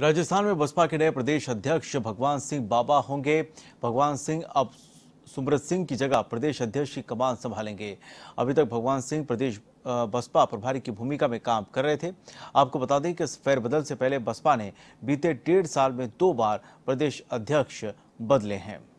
राजस्थान में बसपा के नए प्रदेश अध्यक्ष भगवान सिंह बाबा होंगे भगवान सिंह अब सुमरत सिंह की जगह प्रदेश अध्यक्ष की कमान संभालेंगे अभी तक भगवान सिंह प्रदेश बसपा प्रभारी की भूमिका में काम कर रहे थे आपको बता दें कि इस फेरबदल से पहले बसपा ने बीते डेढ़ साल में दो बार प्रदेश अध्यक्ष बदले हैं